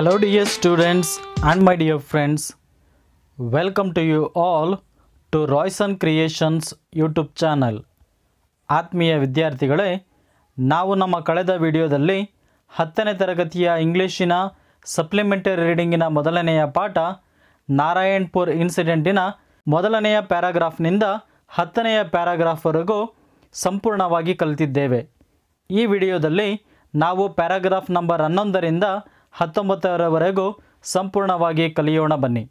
Hello dear students and my dear friends welcome to you all to Royson creations YouTube channel ಆತ್ಮೀಯ ವಿದ್ಯಾರ್ಥಿಗಳೇ ನಾವು ನಮ್ಮ ಕಳೆದ ವಿಡಿಯೋದಲ್ಲಿ ಹತ್ತನೇ ತರಗತಿಯ ಇಂಗ್ಲೀಷಿನ ಸಪ್ಲಿಮೆಂಟರಿ ರೀಡಿಂಗಿನ ಮೊದಲನೆಯ ಪಾಠ ನಾರಾಯಣ್ಪುರ್ ಇನ್ಸಿಡೆಂಟಿನ ಮೊದಲನೆಯ ಪ್ಯಾರಾಗ್ರಾಫ್ನಿಂದ ಹತ್ತನೆಯ ಪ್ಯಾರಾಗ್ರಾಫ್ವರೆಗೂ ಸಂಪೂರ್ಣವಾಗಿ ಕಲಿತಿದ್ದೇವೆ ಈ ವಿಡಿಯೋದಲ್ಲಿ ನಾವು ಪ್ಯಾರಾಗ್ರಾಫ್ ನಂಬರ್ ಹನ್ನೊಂದರಿಂದ ಹತ್ತೊಂಬತ್ತರವರೆಗೂ ಸಂಪೂರ್ಣವಾಗಿ ಕಲಿಯೋಣ ಬನ್ನಿ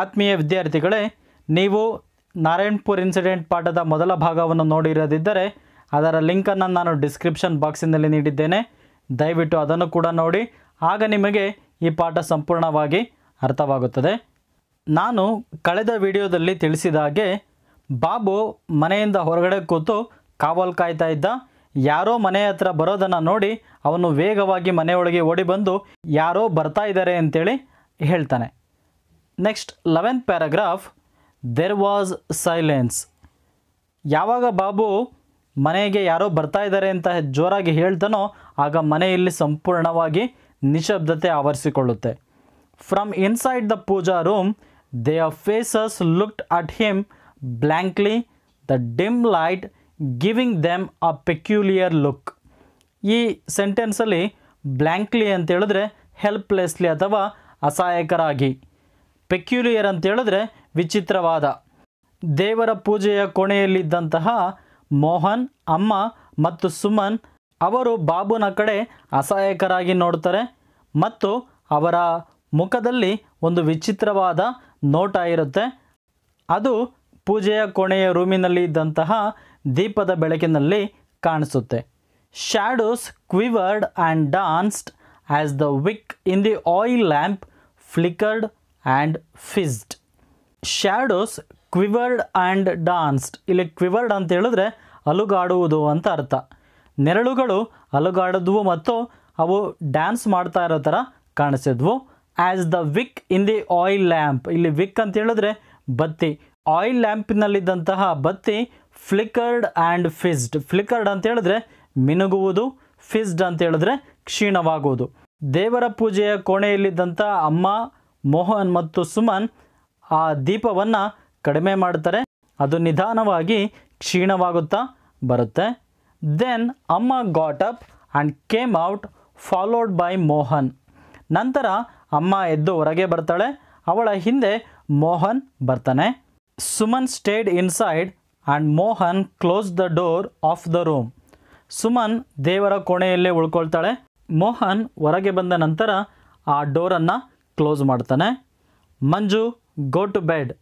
ಆತ್ಮೀಯ ವಿದ್ಯಾರ್ಥಿಗಳೇ ನೀವು ನಾರಾಯಣ್ಪುರ್ ಇನ್ಸಿಡೆಂಟ್ ಪಾಠದ ಮೊದಲ ಭಾಗವನ್ನು ನೋಡಿರದಿದ್ದರೆ ಅದರ ಲಿಂಕನ್ನು ನಾನು ಡಿಸ್ಕ್ರಿಪ್ಷನ್ ಬಾಕ್ಸಿನಲ್ಲಿ ನೀಡಿದ್ದೇನೆ ದಯವಿಟ್ಟು ಅದನ್ನು ಕೂಡ ನೋಡಿ ಆಗ ನಿಮಗೆ ಈ ಪಾಠ ಸಂಪೂರ್ಣವಾಗಿ ಅರ್ಥವಾಗುತ್ತದೆ ನಾನು ಕಳೆದ ವಿಡಿಯೋದಲ್ಲಿ ತಿಳಿಸಿದ ಹಾಗೆ ಬಾಬು ಮನೆಯಿಂದ ಹೊರಗಡೆ ಕೂತು ಕಾವಲು ಕಾಯ್ತಾ ಇದ್ದ ಯಾರೋ ಮನೆ ಹತ್ರ ಬರೋದನ್ನು ನೋಡಿ ಅವನು ವೇಗವಾಗಿ ಮನೆಯೊಳಗೆ ಓಡಿ ಬಂದು ಯಾರೋ ಬರ್ತಾ ಇದ್ದಾರೆ ಅಂತೇಳಿ ಹೇಳ್ತಾನೆ next eleventh paragraph there was silence ಯಾವಾಗ ಬಾಬು ಮನೆಗೆ ಯಾರೋ ಬರ್ತಾ ಇದ್ದಾರೆ ಅಂತ ಜೋರಾಗಿ ಹೇಳ್ತಾನೋ ಆಗ ಮನೆಯಲ್ಲಿ ಸಂಪೂರ್ಣವಾಗಿ ನಿಶಬ್ದತೆ ಆವರಿಸಿಕೊಳ್ಳುತ್ತೆ from inside the puja room they faces looked at him blankly the dim light giving them a peculiar look ಈ ಸೆಂಟೆನ್ಸಲ್ಲಿ ಬ್ಲ್ಯಾಂಕ್ಲಿ ಅಂತ ಹೇಳಿದ್ರೆ ಹೆಲ್ಪ್ಲೆಸ್ಲಿ ಅಥವಾ ಅಸಹಾಯಕರಾಗಿ ಪೆಕ್ಯುಲಿಯರ್ ಅಂತ ಹೇಳಿದ್ರೆ ವಿಚಿತ್ರವಾದ ದೇವರ ಪೂಜೆಯ ಕೋಣೆಯಲ್ಲಿದ್ದಂತಹ ಮೋಹನ್ ಅಮ್ಮ ಮತ್ತು ಸುಮನ್ ಅವರು ಬಾಬುನ ಕಡೆ ಅಸಹಾಯಕರಾಗಿ ನೋಡ್ತಾರೆ ಮತ್ತು ಅವರ ಮುಖದಲ್ಲಿ ಒಂದು ವಿಚಿತ್ರವಾದ ನೋಟ ಇರುತ್ತೆ ಅದು ಪೂಜೆಯ ಕೋಣೆಯ ರೂಮಿನಲ್ಲಿ ಇದ್ದಂತಹ ದೀಪದ ಬೆಳಕಿನಲ್ಲಿ ಕಾಣಿಸುತ್ತೆ shadows quivered and danced as the wick in the oil lamp flickered and fizzed shadows quivered and danced ಇಲ್ಲಿ ಕ್ವಿವರ್ಡ್ ಅಂತ ಹೇಳಿದ್ರೆ ಅಲುಗಾಡುವುದು ಅಂತ ಅರ್ಥ ನೆರಳುಗಳು ಅಲುಗಾಡಿದ್ವು ಮತ್ತು ಅವು ಡ್ಯಾನ್ಸ್ ಮಾಡ್ತಾ ಇರೋ ಥರ ಕಾಣಿಸಿದ್ವು as the wick in the oil lamp ಇಲ್ಲಿ ವಿಕ್ ಅಂತ ಹೇಳಿದ್ರೆ ಬತ್ತಿ ಆಯಿಲ್ ಲ್ಯಾಂಪ್ನಲ್ಲಿದ್ದಂತಹ ಬತ್ತಿ ಫ್ಲಿಕರ್ಡ್ ಆ್ಯಂಡ್ ಫಿಸ್ಡ್ ಫ್ಲಿಕರ್ಡ್ ಅಂತ ಹೇಳಿದ್ರೆ ಮಿನುಗುವುದು ಫಿಸ್ಡ್ ಅಂತ ಹೇಳಿದ್ರೆ ಕ್ಷೀಣವಾಗುವುದು ದೇವರ ಪೂಜೆಯ ಕೋಣೆಯಲ್ಲಿದ್ದಂಥ ಅಮ್ಮ ಮೋಹನ್ ಮತ್ತು ಸುಮನ್ ಆ ದೀಪವನ್ನು ಕಡಿಮೆ ಮಾಡ್ತಾರೆ ಅದು ನಿಧಾನವಾಗಿ ಕ್ಷೀಣವಾಗುತ್ತಾ ಬರುತ್ತೆ then Amma got up and came out followed by Mohan ನಂತರ ಅಮ್ಮ ಎದ್ದು ಹೊರಗೆ ಬರ್ತಾಳೆ ಅವಳ ಹಿಂದೆ ಮೋಹನ್ ಬರ್ತಾನೆ Suman stayed inside and Mohan close the door of the room Suman ದೇವರ ಕೋಣೆಯಲ್ಲೇ ಉಳ್ಕೊಳ್ತಾಳೆ ಮೋಹನ್ ಹೊರಗೆ ಬಂದ ನಂತರ ಆ ಡೋರನ್ನು ಕ್ಲೋಸ್ ಮಾಡ್ತಾನೆ Manju go to bed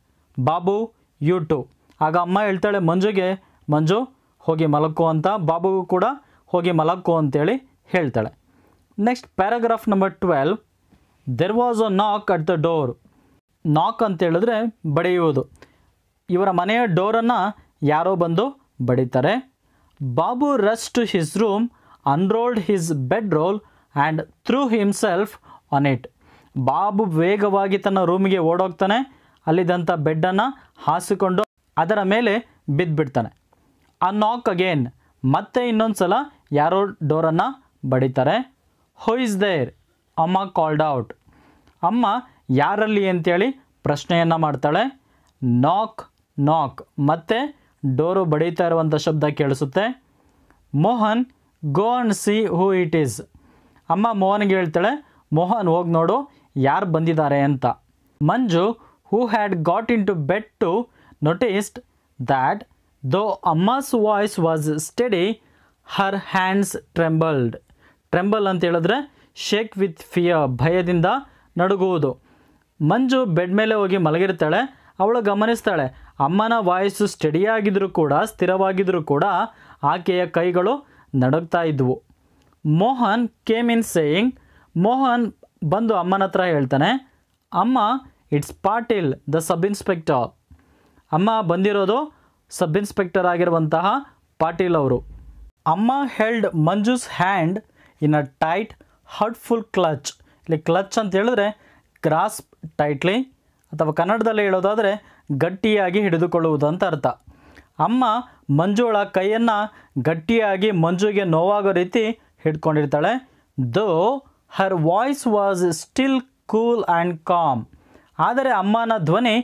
Babu you too ಆಗ ಅಮ್ಮ ಹೇಳ್ತಾಳೆ ಮಂಜುಗೆ ಮಂಜು ಹೋಗಿ ಮಲಕ್ಕು ಅಂತ ಬಾಬುಗೂ ಕೂಡ ಹೋಗಿ ಮಲಕ್ಕು ಅಂತೇಳಿ ಹೇಳ್ತಾಳೆ next paragraph number twelve there was a knock at the door ನಾಕ್ ಅಂತೇಳಿದ್ರೆ ಬಡಿಯುವುದು ಇವರ ಮನೆಯ ಡೋರನ್ನು ಯಾರೋ ಬಂದು ಬಡಿತಾರೆ Babu rushed to his room unrolled his bed roll and threw himself on it Babu ವೇಗವಾಗಿ ತನ್ನ ರೂಮಿಗೆ ಓಡೋಗ್ತಾನೆ ಅಲ್ಲಿದ್ದಂಥ ಬೆಡ್ಡನ್ನು ಹಾಸಿಕೊಂಡು ಅದರ ಮೇಲೆ ಬಿದ್ದುಬಿಡ್ತಾನೆ ಆ ನಾಕ್ ಅಗೇನ್ ಮತ್ತೆ ಇನ್ನೊಂದು ಸಲ ಯಾರೋ ಡೋರನ್ನು ಬಡಿತಾರೆ who is there Amma called out ಅಮ್ಮ ಯಾರಲ್ಲಿ ಅಂತೇಳಿ ಪ್ರಶ್ನೆಯನ್ನು ಮಾಡ್ತಾಳೆ ನಾಕ್ ನಾಕ್ ಮತ್ತೆ ಡೋರು ಬಡೀತಾ ಇರುವಂಥ ಶಬ್ದ ಕೇಳಿಸುತ್ತೆ Mohan go and see who it is ಅಮ್ಮ ಮೋಹನ್ಗೆ ಹೇಳ್ತಾಳೆ ಮೋಹನ್ ಹೋಗಿ ನೋಡು ಯಾರು ಬಂದಿದ್ದಾರೆ ಅಂತ Manju who had got into bed too noticed that though Amma's voice was steady her hands trembled tremble ಅಂತ ಹೇಳಿದ್ರೆ ಶೇಕ್ ವಿತ್ ಫಿಯ ಭಯದಿಂದ ನಡುಗುವುದು ಮಂಜು ಬೆಡ್ ಮೇಲೆ ಹೋಗಿ ಮಲಗಿರ್ತಾಳೆ ಅವಳು ಗಮನಿಸ್ತಾಳೆ ಅಮ್ಮನ ವಾಯಸ್ಸು ಸ್ಟಡಿಯಾಗಿದ್ದರೂ ಕೂಡ ಸ್ಥಿರವಾಗಿದ್ದರೂ ಕೂಡ ಆಕೆಯ ಕೈಗಳು ನಡುಗ್ತಾ ಇದ್ವು Mohan came in saying Mohan ಬಂದು ಅಮ್ಮನ ಹತ್ರ ಹೇಳ್ತಾನೆ Amma it's Patil the sub inspector ಅಮ್ಮ ಬಂದಿರೋದು ಸಬ್ ಇನ್ಸ್ಪೆಕ್ಟರ್ ಆಗಿರುವಂತಹ ಪಾಟೀಲ್ ಅವರು Amma held Manju's hand in a tight hurtful clutch ಇಲ್ಲಿ ಕ್ಲಚ್ ಅಂತ ಹೇಳಿದ್ರೆ ಗ್ರಾಸ್ಪ್ ಟೈಟ್ಲಿ ಅಥವಾ ಕನ್ನಡದಲ್ಲಿ ಹೇಳೋದಾದರೆ ಗಟ್ಟಿಯಾಗಿ ಹಿಡಿದುಕೊಳ್ಳುವುದು ಅಂತ ಅರ್ಥ ಅಮ್ಮ ಮಂಜುಳ ಕೈಯನ್ನು ಗಟ್ಟಿಯಾಗಿ ಮಂಜುಗೆ ನೋವಾಗೋ ರೀತಿ ಹಿಡ್ಕೊಂಡಿರ್ತಾಳೆ though her voice was still cool and calm ಆದರೆ ಅಮ್ಮನ ಧ್ವನಿ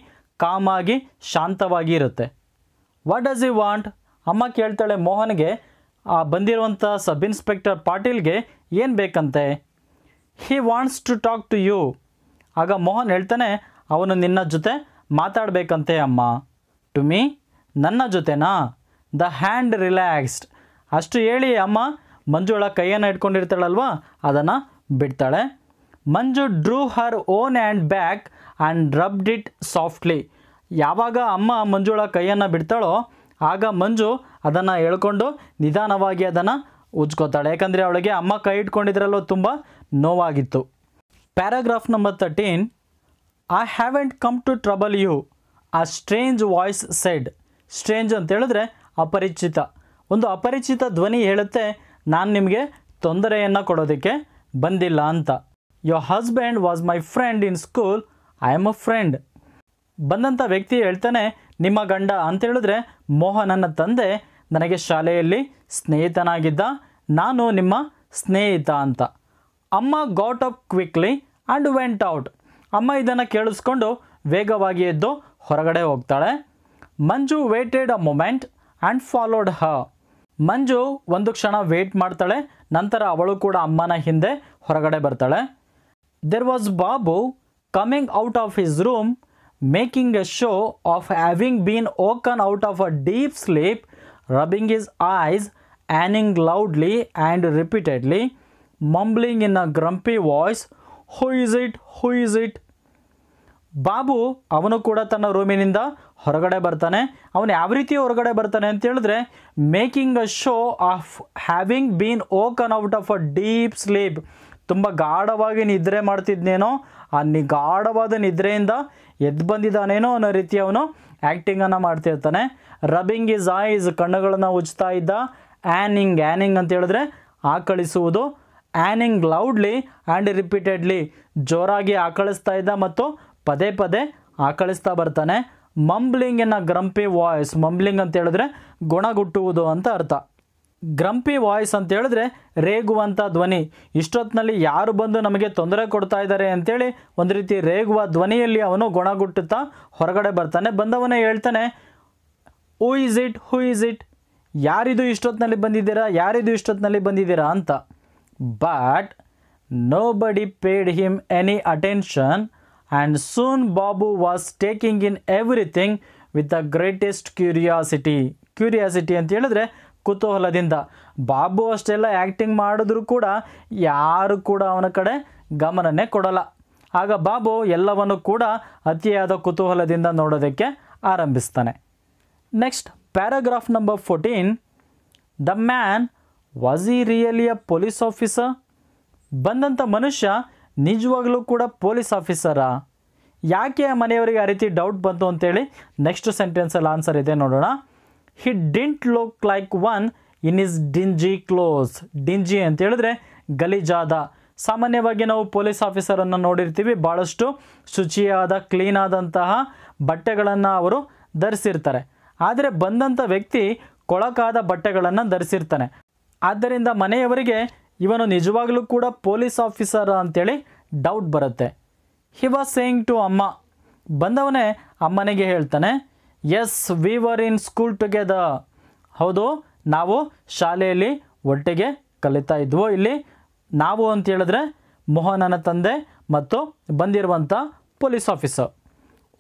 ಕಾಮಾಗಿ ಶಾಂತವಾಗಿ ಇರುತ್ತೆ ವಾಟ್ ಡಸ್ ಯು ವಾಂಟ್ ಅಮ್ಮ ಕೇಳ್ತಾಳೆ ಮೋಹನ್ಗೆ ಆ ಬಂದಿರುವಂಥ ಸಬ್ ಇನ್ಸ್ಪೆಕ್ಟರ್ ಪಾಟೀಲ್ಗೆ ಏನು ಬೇಕಂತೆ he wants to talk to you ಆಗ ಮೋಹನ್ ಹೇಳ್ತಾನೆ ಅವನು ನಿನ್ನ ಜೊತೆ ಮಾತಾಡಬೇಕಂತೆ ಅಮ್ಮ ಟು ಮೀ ನನ್ನ ಜೊತೆನಾ ದ ಹ್ಯಾಂಡ್ ರಿಲ್ಯಾಕ್ಸ್ಡ್ ಅಷ್ಟು ಹೇಳಿ ಅಮ್ಮ ಮಂಜುಳ ಕೈಯನ್ನು ಇಟ್ಕೊಂಡಿರ್ತಾಳಲ್ವಾ ಅದನ್ನು ಬಿಡ್ತಾಳೆ Manju drew her own and back and rubbed it softly ಯಾವಾಗ ಅಮ್ಮ ಮಂಜುಳ ಕೈಯನ್ನು ಬಿಡ್ತಾಳೋ ಆಗ ಮಂಜು ಅದನ್ನು ಎಳ್ಕೊಂಡು ನಿಧಾನವಾಗಿ ಅದನ್ನು ಉಜ್ಕೋತಾಳೆ ಯಾಕಂದರೆ ಅವಳಿಗೆ ಅಮ್ಮ ಕೈ ಇಟ್ಕೊಂಡಿದ್ರಲ್ಲೋ ತುಂಬ ನೋವಾಗಿತ್ತು paragraph number thirteen I haven't come to trouble you a strange voice said strange ಅಂತ ಹೇಳಿದ್ರೆ ಅಪರಿಚಿತ ಒಂದು ಅಪರಿಚಿತ ಧ್ವನಿ ಹೇಳುತ್ತೆ ನಾನು ನಿಮಗೆ ತೊಂದರೆಯನ್ನು ಕೊಡೋದಕ್ಕೆ ಬಂದಿಲ್ಲ ಅಂತ your husband was my friend in school I am a friend ಬಂದಂಥ ವ್ಯಕ್ತಿ ಹೇಳ್ತಾನೆ ನಿಮ್ಮ ಗಂಡ ಅಂತ ಹೇಳಿದ್ರೆ ಮೋಹನನ ತಂದೆ ನನಗೆ ಶಾಲೆಯಲ್ಲಿ ಸ್ನೇಹಿತನಾಗಿದ್ದ ನಾನು ನಿಮ್ಮ ಸ್ನೇಹಿತ ಅಂತ Amma got up quickly and went out ಅಮ್ಮ ಇದನ್ನು ಕೇಳಿಸ್ಕೊಂಡು ವೇಗವಾಗಿ ಎದ್ದು ಹೊರಗಡೆ ಹೋಗ್ತಾಳೆ Manju waited a moment and followed her Manju ಒಂದು ಕ್ಷಣ ವೇಟ್ ಮಾಡ್ತಾಳೆ ನಂತರ ಅವಳು ಕೂಡ ಅಮ್ಮನ ಹಿಂದೆ ಹೊರಗಡೆ ಬರ್ತಾಳೆ there was Babu coming out of his room making a show of having been woken out of a deep sleep rubbing his eyes yawning loudly and repeatedly mumbling in a grumpy voice who is who who is it Babu ಅವನು ಕೂಡ ತನ್ನ ರೂಮಿನಿಂದ ಹೊರಗಡೆ ಬರ್ತಾನೆ ಅವನು ಯಾವ ರೀತಿ ಹೊರಗಡೆ ಬರ್ತಾನೆ ಅಂತ ಹೇಳಿದ್ರೆ making a show of having been woken out of a deep sleep ತುಂಬ ಗಾಢವಾಗಿ ನಿದ್ರೆ ಮಾಡ್ತಿದ್ನೇನೋ ಆ ನಿಗಾಢವಾದ ನಿದ್ರೆಯಿಂದ ಎದ್ದು ಬಂದಿದ್ದಾನೇನೋ ಅನ್ನೋ ರೀತಿ ಅವನು ಆ್ಯಕ್ಟಿಂಗನ್ನು ಮಾಡ್ತಿರ್ತಾನೆ ರಬ್ಬಿಂಗ್ ಈಸ್ ಐಸ್ ಕಣ್ಣುಗಳನ್ನು ಉಜ್ತಾ ಇದ್ದ ಆ್ಯನಿಂಗ್ ಆ್ಯನಿಂಗ್ ಅಂತ ಹೇಳಿದ್ರೆ ಆಕಳಿಸುವುದು ಆ್ಯನಿಂಗ್ ಲೌಡ್ಲಿ ಆ್ಯಂಡ್ ರಿಪೀಟೆಡ್ಲಿ ಜೋರಾಗಿ ಆಕಳಿಸ್ತಾ ಇದ್ದ ಮತ್ತು ಪದೇ ಪದೇ ಆಕಳಿಸ್ತಾ ಬರ್ತಾನೆ ಮಂಬ್ಲಿಂಗ್ ಎನ್ನ ಗ್ರಂಪಿ ವಾಯ್ಸ್ ಮಂಬ್ಲಿಂಗ್ ಅಂತ ಹೇಳಿದ್ರೆ ಗುಣಗುಟ್ಟುವುದು ಅಂತ ಅರ್ಥ ಗ್ರಂಪಿ ವಾಯ್ಸ್ ಅಂತ ಹೇಳಿದ್ರೆ ರೇಗುವಂಥ ಧ್ವನಿ ಇಷ್ಟೊತ್ತಿನಲ್ಲಿ ಯಾರು ಬಂದು ನಮಗೆ ತೊಂದರೆ ಕೊಡ್ತಾ ಇದ್ದಾರೆ ಅಂತೇಳಿ ಒಂದು ರೀತಿ ರೇಗುವ ಧ್ವನಿಯಲ್ಲಿ ಅವನು ಗುಣಗುಟ್ಟುತ್ತಾ ಹೊರಗಡೆ ಬರ್ತಾನೆ ಬಂದವನೇ ಹೇಳ್ತಾನೆ who is it who is it ಯಾರಿದು ಇಷ್ಟೊತ್ತಿನಲ್ಲಿ ಬಂದಿದ್ದೀರಾ ಯಾರಿದು ಇಷ್ಟೊತ್ತಿನಲ್ಲಿ ಬಂದಿದ್ದೀರಾ ಅಂತ but nobody paid him any attention and soon Babu was taking in everything with the greatest curiosity. Curiosity ಅಂತ ಹೇಳಿದ್ರೆ ಕುತೂಹಲದಿಂದ ಬಾಬು ಅಷ್ಟೆಲ್ಲ ಆ್ಯಕ್ಟಿಂಗ್ ಮಾಡಿದ್ರೂ ಕೂಡ ಯಾರು ಕೂಡ ಅವನ ಕಡೆ ಗಮನನೇ ಕೊಡಲ್ಲ ಆಗ ಬಾಬು ಎಲ್ಲವನ್ನು ಕೂಡ ಅತಿಯಾದ ಕುತೂಹಲದಿಂದ ನೋಡೋದಕ್ಕೆ ಆರಂಭಿಸ್ತಾನೆ next paragraph number fourteen the man was ಈ ರಿಯಲಿ ಅ ಪೊಲೀಸ್ ಆಫೀಸರ್ ಬಂದಂಥ ಮನುಷ್ಯ ನಿಜವಾಗ್ಲೂ ಕೂಡ ಪೊಲೀಸ್ ಆಫೀಸರಾ ಯಾಕೆ ಮನೆಯವರಿಗೆ ಆ ರೀತಿ ಡೌಟ್ ಬಂತು ಅಂತೇಳಿ ನೆಕ್ಸ್ಟ್ ಸೆಂಟೆನ್ಸಲ್ಲಿ ಆನ್ಸರ್ ಇದೆ ನೋಡೋಣ he didn't look like one in his dingy clothes dingy ಅಂತ ಹೇಳಿದ್ರೆ ಗಲೀಜಾದ ಸಾಮಾನ್ಯವಾಗಿ ನಾವು ಪೊಲೀಸ್ ಆಫೀಸರನ್ನು ನೋಡಿರ್ತೀವಿ ಭಾಳಷ್ಟು ಶುಚಿಯಾದ ಕ್ಲೀನ್ ಆದಂತಹ ಬಟ್ಟೆಗಳನ್ನು ಅವರು ಧರಿಸಿರ್ತಾರೆ ಆದರೆ ಬಂದಂಥ ವ್ಯಕ್ತಿ ಕೊಳಕಾದ ಬಟ್ಟೆಗಳನ್ನು ಧರಿಸಿರ್ತಾನೆ ಆದ್ದರಿಂದ ಮನೆಯವರಿಗೆ ಇವನು ನಿಜವಾಗ್ಲೂ ಕೂಡ ಪೊಲೀಸ್ ಆಫೀಸರ್ ಅಂತೇಳಿ ಡೌಟ್ ಬರುತ್ತೆ ಹಿ ವಾಸ್ ಸೇಯಿಂಗ್ ಟು ಅಮ್ಮ ಬಂದವನೇ ಅಮ್ಮನಿಗೆ ಹೇಳ್ತಾನೆ yes we were in school together ಹೌದು ನಾವು ಶಾಲೆಯಲ್ಲಿ ಒಟ್ಟಿಗೆ ಕಲಿತಾ ಇದ್ವು ಇಲ್ಲಿ ನಾವು ಅಂತ ಹೇಳಿದ್ರೆ ಮೋಹನನ ತಂದೆ ಮತ್ತು ಬಂದಿರುವಂಥ police officer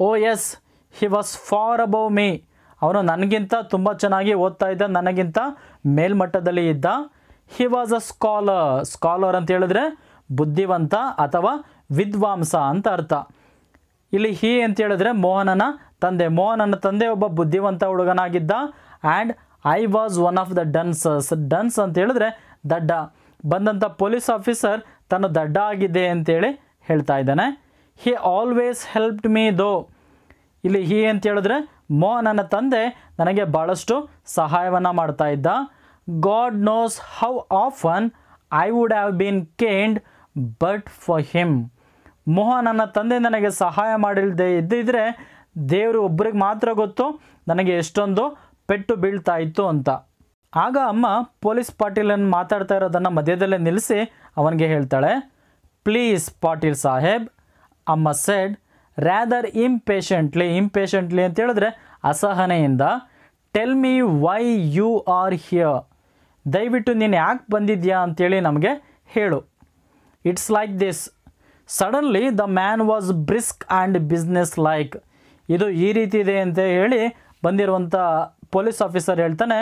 oh yes he was far above me ಅವನು ನನಗಿಂತ ತುಂಬ ಚೆನ್ನಾಗಿ ಓದ್ತಾ ಇದ್ದ ನನಗಿಂತ ಮೇಲ್ಮಟ್ಟದಲ್ಲಿ ಇದ್ದ he was a scholar scholar ಅಂತ ಹೇಳಿದ್ರೆ ಬುದ್ಧಿವಂತ ಅಥವಾ ವಿದ್ವಾಂಸ ಅಂತ ಅರ್ಥ ಇಲ್ಲಿ ಹಿ ಅಂತ ಹೇಳಿದ್ರೆ ಮೋಹನನ ತಂದೆ ಮೋಹನನ ತಂದೆ ಒಬ್ಬ ಬುದ್ಧಿವಂತ ಹುಡುಗನಾಗಿದ್ದ and I was one of the dunces dunce ಅಂತ ಹೇಳಿದ್ರೆ ದಡ್ಡ ಬಂದಂಥ ಪೊಲೀಸ್ ಆಫೀಸರ್ ತನ್ನ ದಡ್ಡ ಆಗಿದೆ ಅಂತೇಳಿ ಹೇಳ್ತಾ ಇದ್ದಾನೆ ಹಿ ಆಲ್ವೇಸ್ ಹೆಲ್ಪ್ಡ್ ಮೀ ದೋ ಇಲ್ಲಿ ಹಿ ಅಂತ ಹೇಳಿದ್ರೆ ಮೋಹನನ ತಂದೆ ನನಗೆ ಭಾಳಷ್ಟು ಸಹಾಯವನ್ನು ಮಾಡ್ತಾ ಇದ್ದ God knows how often I would have been caned but for him ಮೋಹ ನನ್ನ ತಂದೆ ನನಗೆ ಸಹಾಯ ಮಾಡಿಲ್ಲದೆ ಇದ್ದಿದ್ರೆ ದೇವರು ಒಬ್ರಿಗೆ ಮಾತ್ರ ಗೊತ್ತು ನನಗೆ ಎಷ್ಟೊಂದು ಪೆಟ್ಟು ಬೀಳ್ತಾ ಇತ್ತು ಅಂತ ಆಗ ಅಮ್ಮ ಪೊಲೀಸ್ ಪಾಟೀಲನ್ನು ಮಾತಾಡ್ತಾ ಇರೋದನ್ನು ಮಧ್ಯದಲ್ಲೇ ನಿಲ್ಲಿಸಿ ಅವನಿಗೆ ಹೇಳ್ತಾಳೆ ಪ್ಲೀಸ್ ಪಾಟೀಲ್ ಸಾಹೇಬ್ ಅಮ್ಮ ಸೆಡ್ ರ್ಯಾದರ್ ಇಂಪೇಷೆಂಟ್ಲಿ ಇಂಪೇಷೆಂಟ್ಲಿ ಅಂತ ಹೇಳಿದ್ರೆ ಅಸಹನೆಯಿಂದ tell me why you are here ದಯವಿಟ್ಟು ನೀನು ಯಾಕೆ ಬಂದಿದ್ಯಾ ಅಂತೇಳಿ ನಮಗೆ ಹೇಳು it's like this suddenly the man was brisk and business like ಇದು ಈ ರೀತಿ ಇದೆ ಅಂತ ಹೇಳಿ ಬಂದಿರುವಂಥ ಪೊಲೀಸ್ ಆಫೀಸರ್ ಹೇಳ್ತಾನೆ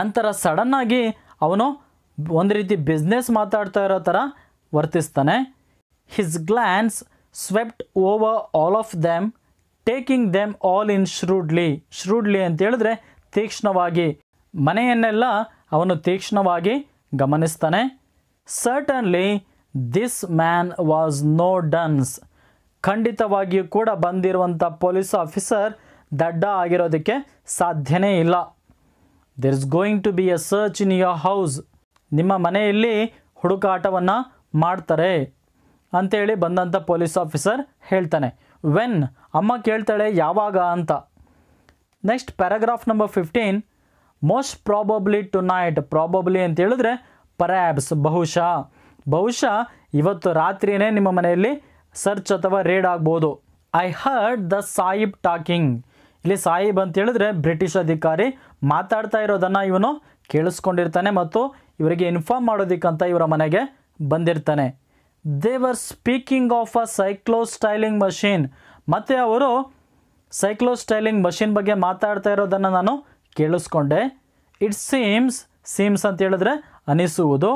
ನಂತರ ಸಡನ್ನಾಗಿ ಅವನು ಒಂದು ರೀತಿ ಬಿಸ್ನೆಸ್ ಮಾತಾಡ್ತಾ ಇರೋ ಥರ ವರ್ತಿಸ್ತಾನೆ his glance swept over all of them taking them all in shrewdly shrewdly ಅಂತ ಹೇಳಿದ್ರೆ ತೀಕ್ಷ್ಣವಾಗಿ ಮನೆಯನ್ನೆಲ್ಲ ಅವನು ತೀಕ್ಷ್ಣವಾಗಿ ಗಮನಿಸ್ತಾನೆ certainly this man was no dunce ಖಂಡಿತವಾಗಿಯೂ ಕೂಡ ಬಂದಿರುವಂಥ ಪೊಲೀಸ್ ಆಫೀಸರ್ ದಡ್ಡ ಆಗಿರೋದಕ್ಕೆ ಸಾಧ್ಯನೇ ಇಲ್ಲ there is going to be a search in your house ನಿಮ್ಮ ಮನೆಯಲ್ಲಿ ಹುಡುಕಾಟವನ್ನು ಮಾಡ್ತಾರೆ ಅಂತೇಳಿ ಬಂದಂಥ ಪೊಲೀಸ್ ಆಫೀಸರ್ ಹೇಳ್ತಾನೆ ವೆನ್ ಅಮ್ಮ ಕೇಳ್ತಾಳೆ ಯಾವಾಗ ಅಂತ next paragraph number fifteen most probably tonight probably ಅಂತ ಹೇಳಿದ್ರೆ ಪರ್ಯಾಬ್ಸ್ ಬಹುಶಃ ಬಹುಶಃ ಇವತ್ತು ರಾತ್ರಿಯೇ ನಿಮ್ಮ ಮನೆಯಲ್ಲಿ ಸರ್ಚ್ ಅಥವಾ ರೇಡ್ ಆಗ್ಬೋದು I heard the sahib talking ಇಲ್ಲಿ ಸಾಹಿಬ್ ಅಂತ ಹೇಳಿದ್ರೆ ಬ್ರಿಟಿಷ್ ಅಧಿಕಾರಿ ಮಾತಾಡ್ತಾ ಇರೋದನ್ನು ಇವನು ಕೇಳಿಸ್ಕೊಂಡಿರ್ತಾನೆ ಮತ್ತು ಇವರಿಗೆ ಇನ್ಫಾರ್ಮ್ ಮಾಡೋದಕ್ಕಂತ ಇವರ ಮನೆಗೆ ಬಂದಿರ್ತಾನೆ were speaking of a cyclostyling machine ಮತ್ತು ಅವರು ಸೈಕ್ಲೋ ಸ್ಟೈಲಿಂಗ್ ಮಷೀನ್ ಬಗ್ಗೆ ಮಾತಾಡ್ತಾ ಇರೋದನ್ನು ನಾನು ಕೇಳಿಸ್ಕೊಂಡೆ ಇಟ್ ಸೀಮ್ಸ್ ಸೀಮ್ಸ್ ಅಂತ ಹೇಳಿದ್ರೆ ಅನಿಸುವುದು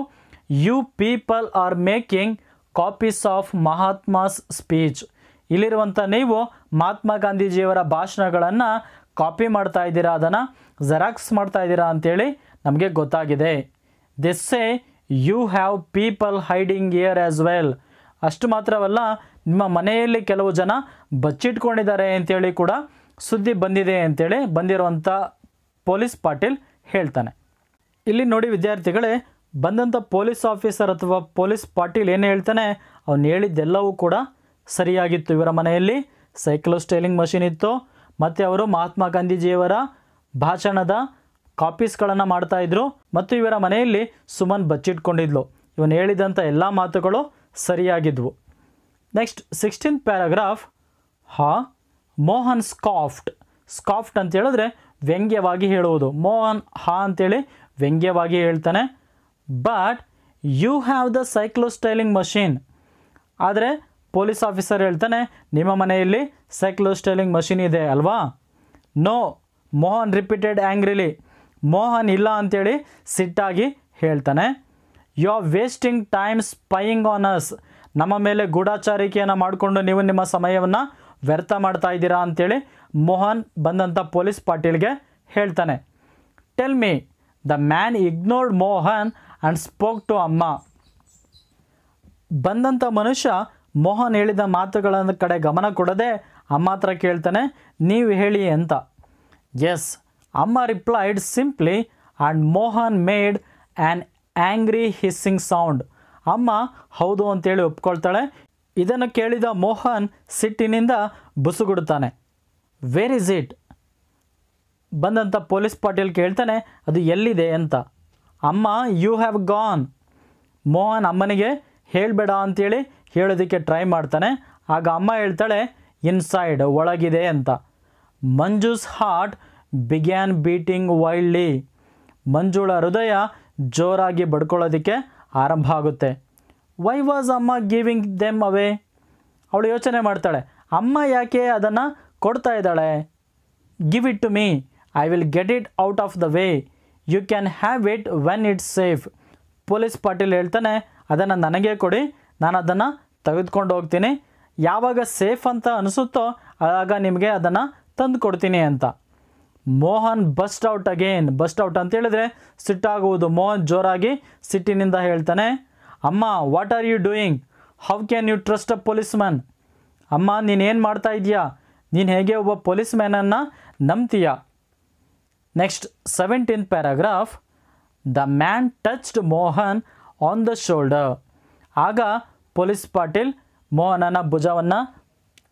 you people are making copies of Mahatma's speech ಇಲ್ಲಿರುವಂಥ ನೀವು ಮಹಾತ್ಮ ಗಾಂಧೀಜಿಯವರ ಭಾಷಣಗಳನ್ನು ಕಾಪಿ ಮಾಡ್ತಾ ಇದ್ದೀರಾ ಅದನ್ನು ಜೆರಾಕ್ಸ್ ಮಾಡ್ತಾ ಇದ್ದೀರಾ ಅಂಥೇಳಿ ನಮಗೆ ಗೊತ್ತಾಗಿದೆ say you have people hiding here as well ಅಷ್ಟು ಮಾತ್ರವಲ್ಲ ನಿಮ್ಮ ಮನೆಯಲ್ಲಿ ಕೆಲವು ಜನ ಬಚ್ಚಿಟ್ಕೊಂಡಿದ್ದಾರೆ ಅಂತೇಳಿ ಕೂಡ ಸುದ್ದಿ ಬಂದಿದೆ ಅಂತೇಳಿ ಬಂದಿರುವಂಥ ಪೊಲೀಸ್ ಪಾಟೀಲ್ ಹೇಳ್ತಾನೆ ಇಲ್ಲಿ ನೋಡಿ ವಿದ್ಯಾರ್ಥಿಗಳೇ ಬಂದಂಥ ಪೊಲೀಸ್ ಆಫೀಸರ್ ಅಥವಾ ಪೊಲೀಸ್ ಪಾಟೀಲ್ ಏನು ಹೇಳ್ತಾನೆ ಅವನು ಹೇಳಿದ್ದೆಲ್ಲವೂ ಕೂಡ ಸರಿಯಾಗಿತ್ತು ಇವರ ಮನೆಯಲ್ಲಿ ಸೈಕಲ್ ಸ್ಟೈಲಿಂಗ್ ಮಷಿನ್ ಇತ್ತು ಮತ್ತು ಅವರು ಮಹಾತ್ಮ ಗಾಂಧೀಜಿಯವರ ಭಾಷಣದ ಕಾಪೀಸ್ಗಳನ್ನು ಮಾಡ್ತಾಯಿದ್ರು ಮತ್ತು ಇವರ ಮನೆಯಲ್ಲಿ ಸುಮನ್ ಬಚ್ಚಿಟ್ಕೊಂಡಿದ್ಲು ಇವನು ಹೇಳಿದಂಥ ಎಲ್ಲ ಮಾತುಗಳು ಸರಿಯಾಗಿದ್ವು ನೆಕ್ಸ್ಟ್ ಸಿಕ್ಸ್ಟೀನ್ ಪ್ಯಾರಾಗ್ರಾಫ್ ಹಾ ಮೋಹನ್ ಸ್ಕಾಫ್ಟ್ ಸ್ಕಾಫ್ಟ್ ಅಂತ ಹೇಳಿದ್ರೆ ವ್ಯಂಗ್ಯವಾಗಿ ಹೇಳುವುದು ಮೋಹನ್ ಹಾ ಅಂತೇಳಿ ವ್ಯಂಗ್ಯವಾಗಿ ಹೇಳ್ತಾನೆ but you have the cyclostyling styling machine ಆದರೆ ಪೊಲೀಸ್ ಆಫೀಸರ್ ಹೇಳ್ತಾನೆ ನಿಮ್ಮ ಮನೆಯಲ್ಲಿ ಸೈಕ್ಲೋಸ್ಟೈಲಿಂಗ್ ಮಷೀನ್ ಇದೆ ಅಲ್ವಾ no Mohan repeated angrily Mohan ಇಲ್ಲ ಅಂತೇಳಿ ಸಿಟ್ಟಾಗಿ ಹೇಳ್ತಾನೆ you are wasting time spying on us ನಮ್ಮ ಮೇಲೆ ಗೂಢಾಚಾರಿಕೆಯನ್ನು ಮಾಡಿಕೊಂಡು ನೀವು ನಿಮ್ಮ ಸಮಯವನ್ನು ವ್ಯರ್ಥ ಮಾಡ್ತಾ ಇದ್ದೀರಾ ಅಂಥೇಳಿ ಮೋಹನ್ ಬಂದಂಥ ಪೊಲೀಸ್ ಪಾಟೀಲ್ಗೆ ಹೇಳ್ತಾನೆ tell me the man ignored Mohan and spoke to Amma ಬಂದಂಥ ಮನುಷ್ಯ ಮೋಹನ್ ಹೇಳಿದ ಮಾತುಗಳ ಕಡೆ ಗಮನ ಕೊಡದೆ ಅಮ್ಮ ಹತ್ರ ಕೇಳ್ತಾನೆ ನೀವು ಹೇಳಿ ಅಂತ yes Amma replied simply and Mohan made an angry hissing sound ಅಮ್ಮ ಹೌದು ಅಂತೇಳಿ ಒಪ್ಕೊಳ್ತಾಳೆ ಇದನ್ನು ಕೇಳಿದ ಮೋಹನ್ ಸಿಟ್ಟಿನಿಂದ ಬುಸುಗುಡ್ತಾನೆ ವೇರ್ ಇಸ್ ಇಟ್ ಬಂದಂಥ ಪೊಲೀಸ್ ಪಾಟೀಲ್ ಕೇಳ್ತಾನೆ ಅದು ಎಲ್ಲಿದೆ ಅಂತ ಅಮ್ಮ ಯು ಹ್ಯಾವ್ ಗಾನ್ ಮೋಹನ್ ಅಮ್ಮನಿಗೆ ಹೇಳಬೇಡ ಅಂಥೇಳಿ ಹೇಳೋದಕ್ಕೆ ಟ್ರೈ ಮಾಡ್ತಾನೆ ಆಗ ಅಮ್ಮ ಹೇಳ್ತಾಳೆ ಇನ್ಸೈಡ್ ಒಳಗಿದೆ ಅಂತ Manju's heart began beating wildly ಮಂಜುಳ ಹೃದಯ ಜೋರಾಗಿ ಬಡ್ಕೊಳ್ಳೋದಕ್ಕೆ ಆರಂಭ ಆಗುತ್ತೆ why was Amma giving them away ಅವಳು ಯೋಚನೆ ಮಾಡ್ತಾಳೆ ಅಮ್ಮ ಯಾಕೆ ಅದನ್ನು ಕೊಡ್ತಾ ಇದ್ದಾಳೆ give it to me I will get it out of the way you can have it when it's safe police Patil ಹೇಳ್ತಾನೆ ಅದನ್ನು ನನಗೆ ಕೊಡಿ ನಾನು ಅದನ್ನು ತೆಗೆದುಕೊಂಡು ಹೋಗ್ತೀನಿ ಯಾವಾಗ ಸೇಫ್ ಅಂತ ಅನಿಸುತ್ತೋ ಆಗ ನಿಮಗೆ ಅದನ್ನು ತಂದು ಕೊಡ್ತೀನಿ ಅಂತ Mohan burst out again burst out ಅಂತ ಹೇಳಿದ್ರೆ ಸಿಟ್ಟಾಗುವುದು ಮೋಹನ್ ಜೋರಾಗಿ ಸಿಟ್ಟಿನಿಂದ ಹೇಳ್ತಾನೆ Amma what are you doing how can you trust a police man Amma ನೀನೇನು ಮಾಡ್ತಾ ಇದೆಯಾ ನೀನು ಹೇಗೆ ಒಬ್ಬ ಪೊಲೀಸ್ ಮ್ಯಾನನ್ನು ನಂಬ್ತೀಯ next seventeen paragraph the man touched Mohan on the shoulder ಆಗ ಪೊಲೀಸ್ ಪಾಟೀಲ್ ಮೋಹನನ ಭುಜವನ್ನು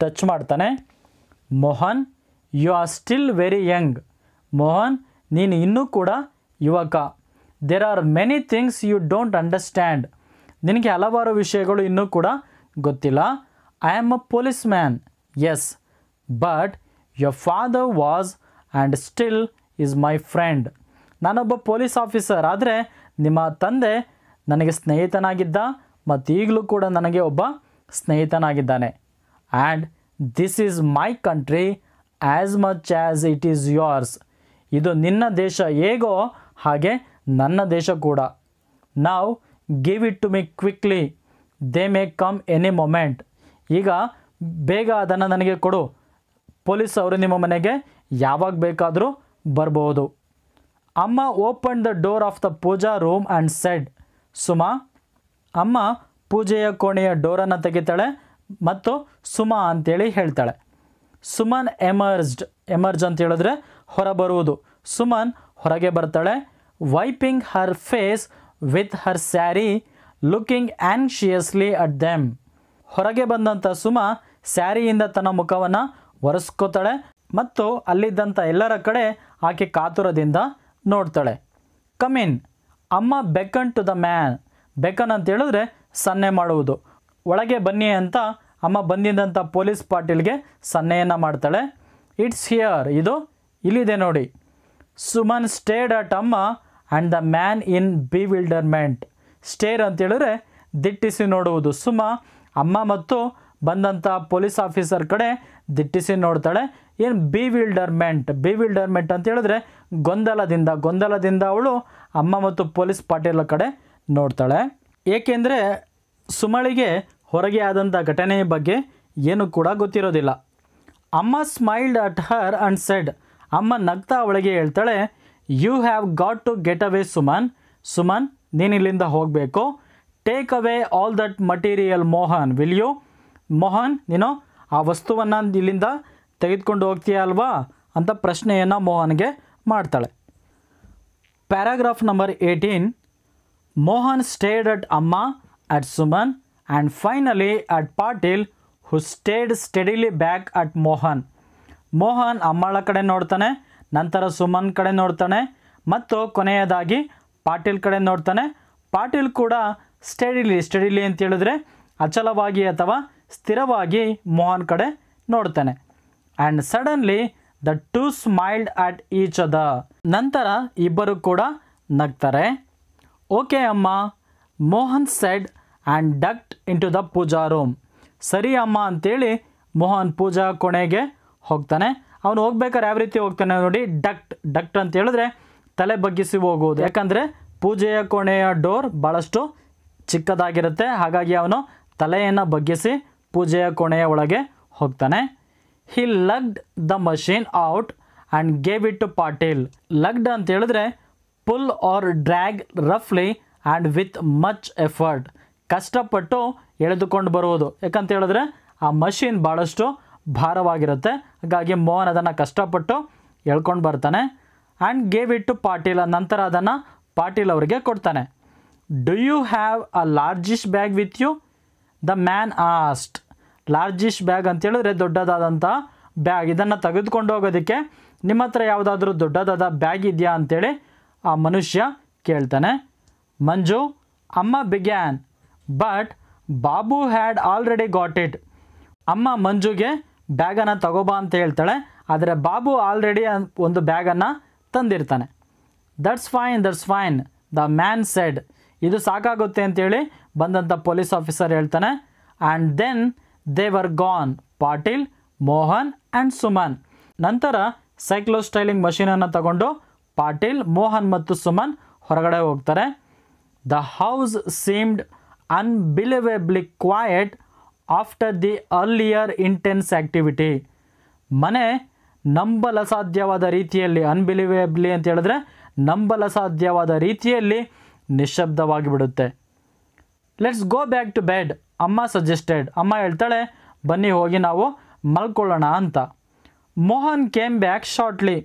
ಟಚ್ ಮಾಡ್ತಾನೆ Mohan you are still very young Mohan ನೀನು ಇನ್ನೂ ಕೂಡ ಯುವಕ there are many things you don't understand ನಿನಗೆ ಹಲವಾರು ವಿಷಯಗಳು ಇನ್ನೂ ಕೂಡ ಗೊತ್ತಿಲ್ಲ I am a police man yes but your father was and still is my friend ನಾನೊಬ್ಬ ಪೊಲೀಸ್ ಆಫೀಸರ್ ಆದರೆ ನಿಮ್ಮ ತಂದೆ ನನಗೆ ಸ್ನೇಹಿತನಾಗಿದ್ದ ಮತ್ತು ಈಗಲೂ ಕೂಡ ನನಗೆ ಒಬ್ಬ ಸ್ನೇಹಿತನಾಗಿದ್ದಾನೆ and this is my country as much as it is yours ಇದು ನಿನ್ನ ದೇಶ ಹೇಗೋ ಹಾಗೆ ನನ್ನ ದೇಶ ಕೂಡ ನಾವು give it to me quickly they may come any moment ಈಗ ಬೇಗ ಅದನ್ನು ನನಗೆ ಕೊಡು ಪೊಲೀಸ್ ಅವರು ನಿಮ್ಮ ಮನೆಗೆ ಯಾವಾಗ ಬೇಕಾದರೂ ಬರಬಹುದು Amma open the door of the puja room and said Suma ಅಮ್ಮ ಪೂಜೆಯ ಕೋಣೆಯ ಡೋರನ್ನು ತೆಗಿತಾಳೆ ಮತ್ತು ಸುಮಾ ಅಂತೇಳಿ ಹೇಳ್ತಾಳೆ ಸುಮನ್ ಎಮರ್ಜ್ಡ್ ಎಮರ್ಜ್ ಅಂತ ಹೇಳಿದ್ರೆ ಹೊರಬರುವುದು ಸುಮನ್ ಹೊರಗೆ ಬರ್ತಾಳೆ wiping her face with her sari looking anxiously at them ಹೊರಗೆ ಬಂದಂಥ ಸುಮಾ ಸ್ಯಾರಿಯಿಂದ ತನ್ನ ಮುಖವನ್ನು ಒರೆಸ್ಕೋತಾಳೆ ಮತ್ತು ಅಲ್ಲಿದ್ದಂಥ ಎಲ್ಲರ ಕಡೆ ಆಕೆ ಕಾತುರದಿಂದ ನೋಡ್ತಾಳೆ come in Amma beckon to the man beckon ಅಂತ ಹೇಳಿದ್ರೆ ಸನ್ನೆ ಮಾಡುವುದು ಒಳಗೆ ಬನ್ನಿ ಅಂತ ಅಮ್ಮ ಬಂದಿದ್ದಂಥ ಪೊಲೀಸ್ ಪಾಟೀಲ್ಗೆ ಸನ್ನೆಯನ್ನು ಮಾಡ್ತಾಳೆ ಇಟ್ಸ್ ಹಿಯರ್ ಇದು ಇಲ್ಲಿದೆ ನೋಡಿ Suman stared at Amma and the man in bewilderment stare ಅಂತೇಳಿದ್ರೆ ದಿಟ್ಟಿಸಿ ನೋಡುವುದು ಸುಮ ಅಮ್ಮ ಮತ್ತು ಬಂದಂಥ ಪೊಲೀಸ್ ಆಫೀಸರ್ ಕಡೆ ದಿಟ್ಟಿಸಿ ನೋಡ್ತಾಳೆ ಏನು ಬಿವಿಲ್ಡರ್ಮೆಂಟ್ ಬಿವಿಲ್ಡರ್ಮೆಂಟ್ ಅಂತ ಹೇಳಿದ್ರೆ ಗೊಂದಲದಿಂದ ಗೊಂದಲದಿಂದ ಅವಳು ಅಮ್ಮ ಮತ್ತು ಪೊಲೀಸ್ ಪಾಟೀಲ ಕಡೆ ನೋಡ್ತಾಳೆ ಏಕೆಂದರೆ ಸುಮಳಿಗೆ ಹೊರಗೆ ಆದಂಥ ಘಟನೆಯ ಬಗ್ಗೆ ಏನು ಕೂಡ ಗೊತ್ತಿರೋದಿಲ್ಲ Amma smiled at her and said ಅಮ್ಮ ನಗ್ತಾ ಅವಳಿಗೆ ಹೇಳ್ತಾಳೆ you have got to get away Suman Suman ನೀನು ಇಲ್ಲಿಂದ ಹೋಗಬೇಕು take away all that material Mohan will you Mohan ನೀನು ಆ ವಸ್ತುವನ್ನು ಇಲ್ಲಿಂದ ತೆಗೆದುಕೊಂಡು ಹೋಗ್ತೀಯಾ ಅಲ್ವಾ ಅಂತ ಪ್ರಶ್ನೆಯನ್ನು ಮೋಹನ್ಗೆ ಮಾಡ್ತಾಳೆ paragraph number eighteen Mohan stared at Amma at Suman and finally at Patil who stared steadily back at Mohan Mohan ಅಮ್ಮಳ ಕಡೆ ನೋಡ್ತಾನೆ ನಂತರ ಸುಮನ್ ಕಡೆ ನೋಡ್ತಾನೆ ಮತ್ತು ಕೊನೆಯದಾಗಿ ಪಾಟೀಲ್ ಕಡೆ ನೋಡ್ತಾನೆ ಪಾಟೀಲ್ ಕೂಡ ಸ್ಟಡಿಲಿ ಸ್ಟಡಿಲಿ ಅಂತ ಹೇಳಿದ್ರೆ ಅಚಲವಾಗಿ ಅಥವಾ ಸ್ಥಿರವಾಗಿ ಮೋಹನ್ ಕಡೆ ನೋಡ್ತಾನೆ and suddenly the two smiled at each ಅದ ನಂತರ ಇಬ್ಬರು ಕೂಡ ನಗ್ತಾರೆ okay Amma Mohan said and ducked into the puja room ಸರಿ ಅಮ್ಮ ಅಂತೇಳಿ ಮೋಹನ್ ಪೂಜಾ ಕೊನೆಗೆ ಹೋಗ್ತಾನೆ ಅವನು ಹೋಗ್ಬೇಕಾದ್ರೆ ಯಾವ ರೀತಿ ಹೋಗ್ತಾನೆ ನೋಡಿ ಡಕ್ಟ್ ಡಕ್ಟ್ ಅಂತ ಹೇಳಿದ್ರೆ ತಲೆ ಬಗ್ಗಿಸಿ ಹೋಗುವುದು ಯಾಕಂದರೆ ಪೂಜೆಯ ಕೋಣೆಯ ಡೋರ್ ಭಾಳಷ್ಟು ಚಿಕ್ಕದಾಗಿರುತ್ತೆ ಹಾಗಾಗಿ ಅವನು ತಲೆಯನ್ನು ಬಗ್ಗಿಸಿ ಪೂಜೆಯ ಕೊನೆಯ ಒಳಗೆ ಹೋಗ್ತಾನೆ he lugged the machine out and gave it to Patil lugged ಅಂತ ಹೇಳಿದ್ರೆ ಪುಲ್ ಆರ್ ಡ್ರ್ಯಾಗ್ ರಫ್ಲಿ ಆ್ಯಂಡ್ ವಿತ್ ಮಚ್ ಎಫರ್ಟ್ ಕಷ್ಟಪಟ್ಟು ಎಳೆದುಕೊಂಡು ಬರುವುದು ಯಾಕಂತ ಹೇಳಿದ್ರೆ ಆ ಮಷೀನ್ ಭಾಳಷ್ಟು ಭಾರವಾಗಿರುತ್ತೆ ಹಾಗಾಗಿ ಮೋಹನ್ ಅದನ್ನು ಕಷ್ಟಪಟ್ಟು ಎಳ್ಕೊಂಡು ಬರ್ತಾನೆ and gave it to Patil ನಂತರ ಅದನ್ನು ಪಾಟೀಲ್ ಅವರಿಗೆ ಕೊಡ್ತಾನೆ do you have a largest bag with you the man asked largish bag ಅಂತೇಳಿದ್ರೆ ದೊಡ್ಡದಾದಂಥ ಬ್ಯಾಗ್ ಇದನ್ನು ತೆಗೆದುಕೊಂಡು ಹೋಗೋದಕ್ಕೆ ನಿಮ್ಮ ಹತ್ರ ಯಾವುದಾದ್ರೂ ದೊಡ್ಡದಾದ ಬ್ಯಾಗ್ ಇದೆಯಾ ಅಂತೇಳಿ ಆ ಮನುಷ್ಯ ಕೇಳ್ತಾನೆ Manju Amma began but Babu had already got it ಅಮ್ಮ ಮಂಜುಗೆ ಬ್ಯಾಗನ್ನು ತಗೋಬಾ ಅಂತ ಹೇಳ್ತಾಳೆ ಆದರೆ ಬಾಬು ಆಲ್ರೆಡಿ ಒಂದು ಬ್ಯಾಗನ್ನು ತಂದಿರ್ತಾನೆ that's fine that's fine the man said ಇದು ಸಾಕಾಗುತ್ತೆ ಅಂತೇಳಿ ಬಂದಂಥ ಪೊಲೀಸ್ ಆಫೀಸರ್ ಹೇಳ್ತಾನೆ and then they were gone Patil Mohan and Suman ನಂತರ ಸೈಕ್ಲೋ ಸ್ಟೈಲಿಂಗ್ ಮಷೀನನ್ನು ತಗೊಂಡು ಪಾಟೀಲ್ ಮೋಹನ್ ಮತ್ತು ಸುಮನ್ ಹೊರಗಡೆ ಹೋಗ್ತಾರೆ the house seemed unbelievably quiet after the earlier intense activity ಮನೆ ನಂಬಲಸಾಧ್ಯವಾದ ರೀತಿಯಲ್ಲಿ ಅನ್ಬಿಲಿವೇಬ್ಲಿ ಅಂತ ಹೇಳಿದ್ರೆ ನಂಬಲಸಾಧ್ಯವಾದ ರೀತಿಯಲ್ಲಿ ನಿಶ್ಶಬ್ದವಾಗಿ ಬಿಡುತ್ತೆ let's go back to bed Amma suggested ಅಮ್ಮ ಹೇಳ್ತಾಳೆ ಬನ್ನಿ ಹೋಗಿ ನಾವು ಮಲ್ಕೊಳ್ಳೋಣ ಅಂತ ಮೋಹನ್ ಕೇಮ್ ಬ್ಯಾಕ್ ಶಾರ್ಟ್ಲಿ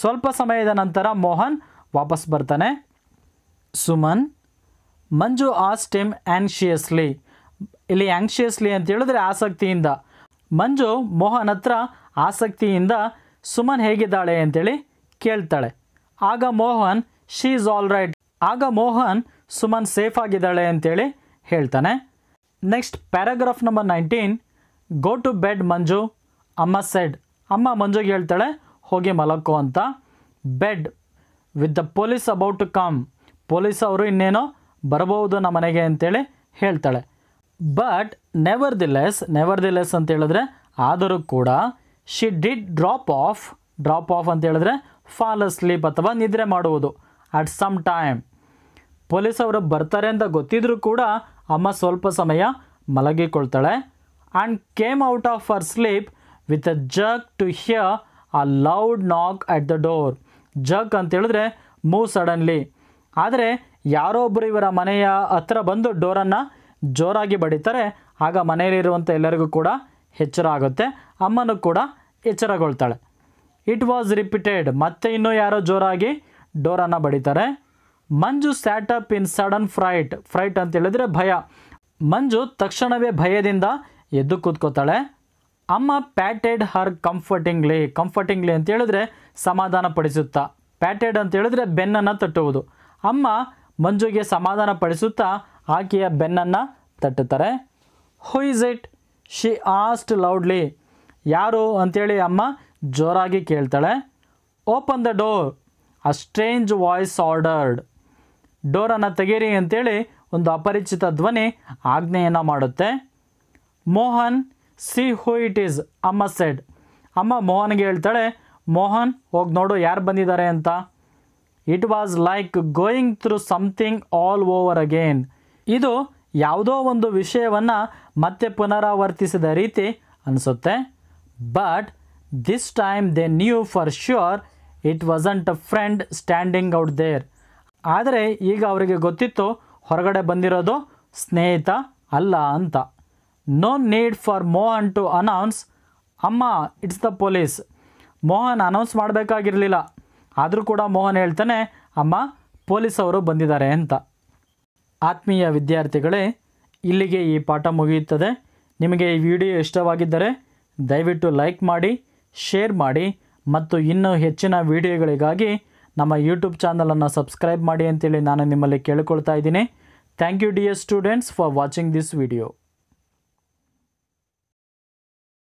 ಸ್ವಲ್ಪ ಸಮಯದ ನಂತರ ಮೋಹನ್ ವಾಪಸ್ ಬರ್ತಾನೆ ಸುಮನ್ ಮಂಜು ಆ ಆಸ್ಟಿಮ್ ಆ್ಯಂಕ್ಷಿಯಸ್ಲಿ ಇಲ್ಲಿ ಆ್ಯಂಕ್ಷಿಯಸ್ಲಿ ಅಂತ ಹೇಳಿದ್ರೆ ಆಸಕ್ತಿಯಿಂದ ಮಂಜು ಮೋಹನ್ ಹತ್ರ ಆಸಕ್ತಿಯಿಂದ ಸುಮನ್ ಹೇಗಿದ್ದಾಳೆ ಅಂತೇಳಿ ಕೇಳ್ತಾಳೆ ಆಗ Mohan she is all right ಆಗ ಮೋಹನ್ ಸುಮನ್ ಸೇಫ್ ಆಗಿದ್ದಾಳೆ ಅಂತೇಳಿ ಹೇಳ್ತಾನೆ next paragraph number nineteen go to bed Manju Amma said ಅಮ್ಮ ಮಂಜುಗೆ ಹೇಳ್ತಾಳೆ ಹೋಗಿ ಮಲಕ್ಕೋ ಅಂತ bed with the police about to come police ಅವರು ಇನ್ನೇನೋ ಬರಬಹುದು ನಮ್ಮ ಮನೆಗೆ ಅಂತೇಳಿ ಹೇಳ್ತಾಳೆ but nevertheless nevertheless ಅಂತ ಹೇಳಿದ್ರೆ ಆದರೂ ಕೂಡ she did drop off drop off ಅಂತ ಹೇಳಿದ್ರೆ ಫಾಲ್ ಸ್ಲೀಪ್ ಅಥವಾ ನಿದ್ರೆ ಮಾಡುವುದು ಅಟ್ ಸಮ್ ಟೈಮ್ ಪೊಲೀಸ್ ಅವರು ಬರ್ತಾರೆ ಅಂತ ಗೊತ್ತಿದ್ರೂ ಕೂಡ ಅಮ್ಮ ಸ್ವಲ್ಪ ಸಮಯ ಮಲಗಿಕೊಳ್ತಾಳೆ and came out of her sleep with a jerk to hear a loud knock at the door jerk ಅಂತೇಳಿದ್ರೆ ಮೂವ್ ಸಡನ್ಲಿ ಆದರೆ ಯಾರೊಬ್ಬರು ಇವರ ಮನೆಯ ಹತ್ರ ಬಂದು ಡೋರನ್ನು ಜೋರಾಗಿ ಬಡಿತಾರೆ ಆಗ ಮನೆಯಲ್ಲಿರುವಂಥ ಎಲ್ಲರಿಗೂ ಕೂಡ ಎಚ್ಚರ ಆಗುತ್ತೆ ಅಮ್ಮನೂ ಕೂಡ ಎಚ್ಚರಗೊಳ್ತಾಳೆ ಇಟ್ ವಾಸ್ ರಿಪೀಟೆಡ್ ಮತ್ತೆ ಇನ್ನೂ ಯಾರೋ ಜೋರಾಗಿ ಡೋರನ್ನು ಬಡಿತಾರೆ Manju sat up in sudden fright fright ಅಂತ ಹೇಳಿದ್ರೆ ಭಯ ಮಂಜು ತಕ್ಷಣವೇ ಭಯದಿಂದ ಎದ್ದು ಕೂತ್ಕೋತಾಳೆ ಅಮ್ಮ ಪ್ಯಾಟೆಡ್ ಹರ್ ಕಂಫರ್ಟಿಂಗ್ಲಿ ಕಂಫರ್ಟಿಂಗ್ಲಿ ಅಂತ ಹೇಳಿದ್ರೆ ಸಮಾಧಾನ ಪಡಿಸುತ್ತಾ ಪ್ಯಾಟೆಡ್ ಅಂತ ಹೇಳಿದ್ರೆ ಬೆನ್ನನ್ನು ತಟ್ಟುವುದು ಅಮ್ಮ ಮಂಜುಗೆ ಸಮಾಧಾನ ಪಡಿಸುತ್ತಾ ಆಕೆಯ ಬೆನ್ನನ್ನು ತಟ್ಟುತ್ತಾರೆ who is it she asked loudly ಯಾರು ಅಂಥೇಳಿ ಅಮ್ಮ ಜೋರಾಗಿ ಕೇಳ್ತಾಳೆ open the door a strange voice ordered ಡೋರನ್ನು ತೆಗೀರಿ ಅಂತೇಳಿ ಒಂದು ಅಪರಿಚಿತ ಧ್ವನಿ ಆಜ್ಞೆಯನ್ನು ಮಾಡುತ್ತೆ Mohan see who it is Amma said ಅಮ್ಮ ಮೋಹನ್ಗೆ ಹೇಳ್ತಾಳೆ ಮೋಹನ್ ಹೋಗಿ ನೋಡು ಯಾರು ಬಂದಿದ್ದಾರೆ ಅಂತ it was like going through something all over again ಇದು ಯಾವುದೋ ಒಂದು ವಿಷಯವನ್ನು ಮತ್ತೆ ಪುನರಾವರ್ತಿಸಿದ ರೀತಿ ಅನಿಸುತ್ತೆ but this time they new for sure it wasn't a friend standing out there ಆದರೆ ಈಗ ಅವರಿಗೆ ಗೊತ್ತಿತ್ತು ಹೊರಗಡೆ ಬಂದಿರೋದು ಸ್ನೇಹಿತ ಅಲ್ಲ ಅಂತ no need for Mohan to announce Amma it's the police Mohan announce ಮಾಡಬೇಕಾಗಿರಲಿಲ್ಲ ಆದರೂ ಕೂಡ ಮೋಹನ್ ಹೇಳ್ತಾನೆ ಅಮ್ಮ ಪೊಲೀಸ್ ಅವರು ಬಂದಿದ್ದಾರೆ ಅಂತ ಆತ್ಮೀಯ ವಿದ್ಯಾರ್ಥಿಗಳೇ ಇಲ್ಲಿಗೆ ಈ ಪಾಠ ಮುಗಿಯುತ್ತದೆ ನಿಮಗೆ ಈ ವಿಡಿಯೋ ಇಷ್ಟವಾಗಿದ್ದರೆ ದಯವಿಟ್ಟು ಲೈಕ್ ಮಾಡಿ ಶೇರ್ ಮಾಡಿ ಮತ್ತು ಇನ್ನೂ ಹೆಚ್ಚಿನ ವಿಡಿಯೋಗಳಿಗಾಗಿ ನಮ್ಮ ಯೂಟ್ಯೂಬ್ ಚಾನಲನ್ನು ಸಬ್ಸ್ಕ್ರೈಬ್ ಮಾಡಿ ಅಂತೇಳಿ ನಾನು ನಿಮ್ಮಲ್ಲಿ ಕೇಳಿಕೊಳ್ತಾ ಇದ್ದೀನಿ thank you dear students for watching this video